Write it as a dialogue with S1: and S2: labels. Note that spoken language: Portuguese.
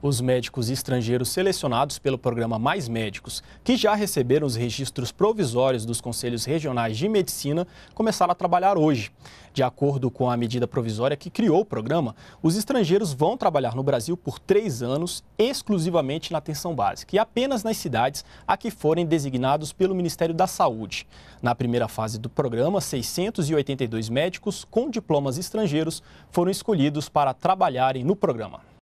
S1: Os médicos estrangeiros selecionados pelo programa Mais Médicos, que já receberam os registros provisórios dos conselhos regionais de medicina, começaram a trabalhar hoje. De acordo com a medida provisória que criou o programa, os estrangeiros vão trabalhar no Brasil por três anos, exclusivamente na atenção básica e apenas nas cidades a que forem designados pelo Ministério da Saúde. Na primeira fase do programa, 682 médicos com diplomas estrangeiros foram escolhidos para trabalharem no programa.